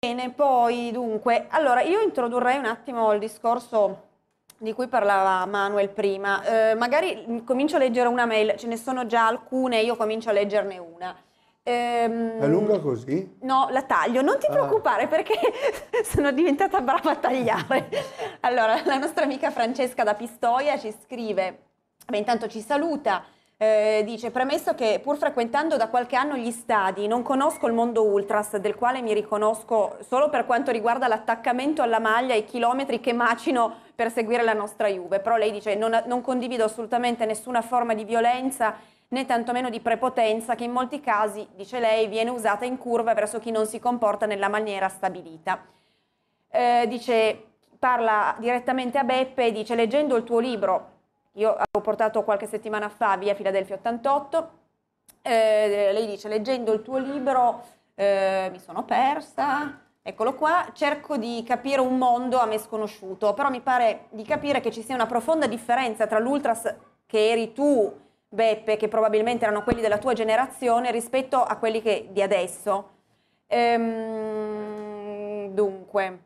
Bene, poi dunque, allora io introdurrei un attimo il discorso di cui parlava Manuel prima. Eh, magari comincio a leggere una mail, ce ne sono già alcune, io comincio a leggerne una. Ehm, È lunga così? No, la taglio, non ti ah. preoccupare perché sono diventata brava a tagliare. allora, la nostra amica Francesca da Pistoia ci scrive, beh intanto ci saluta, eh, dice, premesso che pur frequentando da qualche anno gli stadi, non conosco il mondo ultras, del quale mi riconosco solo per quanto riguarda l'attaccamento alla maglia e i chilometri che macino per seguire la nostra Juve. Però lei dice, non, non condivido assolutamente nessuna forma di violenza né tantomeno di prepotenza che in molti casi, dice lei, viene usata in curva verso chi non si comporta nella maniera stabilita. Eh, dice, parla direttamente a Beppe e dice, leggendo il tuo libro, io avevo portato qualche settimana fa via Filadelfia 88, eh, lei dice leggendo il tuo libro eh, mi sono persa, eccolo qua, cerco di capire un mondo a me sconosciuto, però mi pare di capire che ci sia una profonda differenza tra l'ultras che eri tu, Beppe, che probabilmente erano quelli della tua generazione, rispetto a quelli che, di adesso. Ehm, dunque,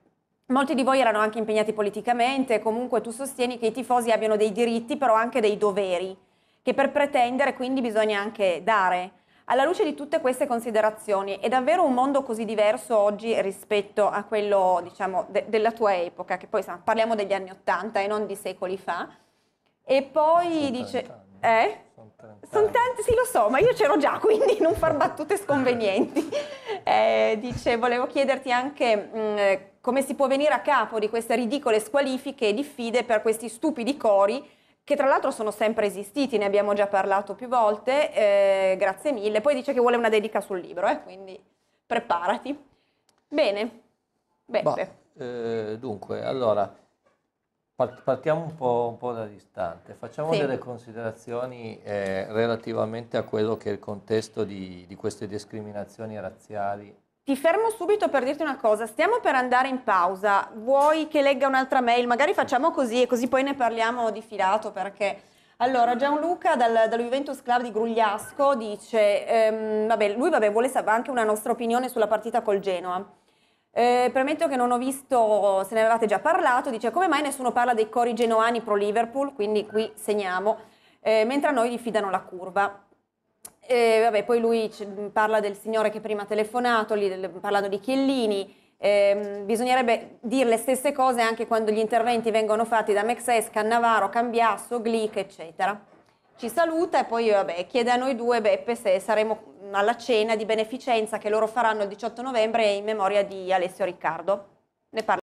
Molti di voi erano anche impegnati politicamente, comunque tu sostieni che i tifosi abbiano dei diritti però anche dei doveri, che per pretendere quindi bisogna anche dare. Alla luce di tutte queste considerazioni, è davvero un mondo così diverso oggi rispetto a quello diciamo, de- della tua epoca, che poi parliamo degli anni Ottanta e non di secoli fa. E poi dice... Eh? Sono tanti, sì lo so, ma io c'ero già, quindi non far battute sconvenienti. Eh, dice, volevo chiederti anche mh, mm, come si può venire a capo di queste ridicole squalifiche e diffide per questi stupidi cori che tra l'altro sono sempre esistiti, ne abbiamo già parlato più volte, eh, grazie mille. Poi dice che vuole una dedica sul libro, eh, quindi preparati. Bene, Beppe. Bah, eh, dunque, allora Partiamo un po', un po da distante, facciamo sì. delle considerazioni eh, relativamente a quello che è il contesto di, di queste discriminazioni razziali ti fermo subito per dirti una cosa, stiamo per andare in pausa, vuoi che legga un'altra mail? Magari facciamo così e così poi ne parliamo di filato perché... Allora, Gianluca dal, dal Juventus Club di Grugliasco dice, ehm, vabbè, lui vabbè, vuole anche una nostra opinione sulla partita col Genoa. Eh, premetto che non ho visto, se ne avevate già parlato, dice come mai nessuno parla dei cori genoani pro Liverpool, quindi qui segniamo, eh, mentre a noi diffidano la curva. Eh, vabbè, poi lui mm, parla del signore che prima ha telefonato, lì, del, parlando di Chiellini, eh, bisognerebbe dire le stesse cose anche quando gli interventi vengono fatti da Mexes, Cannavaro, Cambiasso, Glick, eccetera. Ci saluta e poi vabbè, chiede a noi due, Beppe, se saremo alla cena di beneficenza che loro faranno il 18 novembre in memoria di Alessio Riccardo. Ne parla